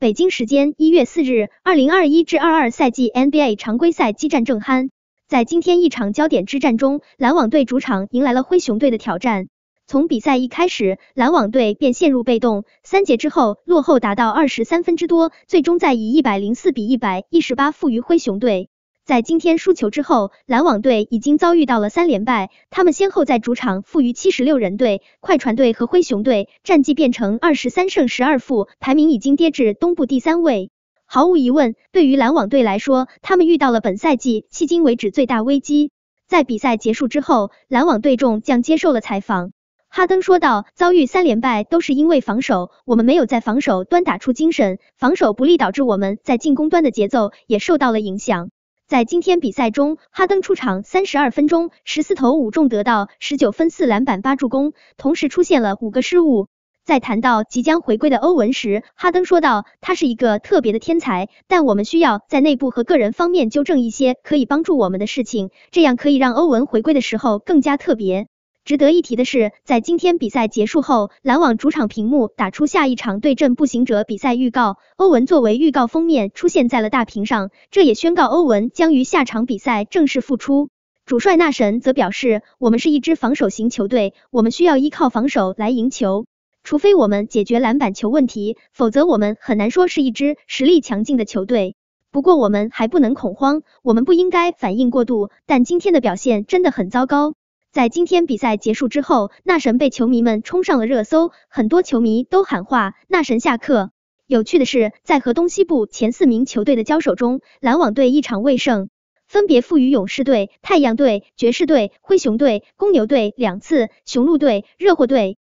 北京时间一月四日，二零二一至二二赛季 NBA 常规赛激战正酣。在今天一场焦点之战中，篮网队主场迎来了灰熊队的挑战。从比赛一开始，篮网队便陷入被动，三节之后落后达到二十三分之多，最终再以一百零四比一百一十八负于灰熊队。在今天输球之后，篮网队已经遭遇到了三连败。他们先后在主场负于七十六人队、快船队和灰熊队，战绩变成二十三胜十二负，排名已经跌至东部第三位。毫无疑问，对于篮网队来说，他们遇到了本赛季迄今为止最大危机。在比赛结束之后，篮网队众将接受了采访。哈登说道：“遭遇三连败都是因为防守，我们没有在防守端打出精神，防守不利导致我们在进攻端的节奏也受到了影响。”在今天比赛中，哈登出场三十二分钟，十四投五中，得到十九分四篮板八助攻，同时出现了五个失误。在谈到即将回归的欧文时，哈登说道：“他是一个特别的天才，但我们需要在内部和个人方面纠正一些可以帮助我们的事情，这样可以让欧文回归的时候更加特别。”值得一提的是，在今天比赛结束后，篮网主场屏幕打出下一场对阵步行者比赛预告，欧文作为预告封面出现在了大屏上，这也宣告欧文将于下场比赛正式复出。主帅纳什则表示：“我们是一支防守型球队，我们需要依靠防守来赢球。除非我们解决篮板球问题，否则我们很难说是一支实力强劲的球队。不过我们还不能恐慌，我们不应该反应过度。但今天的表现真的很糟糕。”在今天比赛结束之后，纳什被球迷们冲上了热搜，很多球迷都喊话纳什下课。有趣的是，在和东西部前四名球队的交手中，篮网队一场未胜，分别负于勇士队、太阳队、爵士队、灰熊队、公牛队两次，雄鹿队、热火队。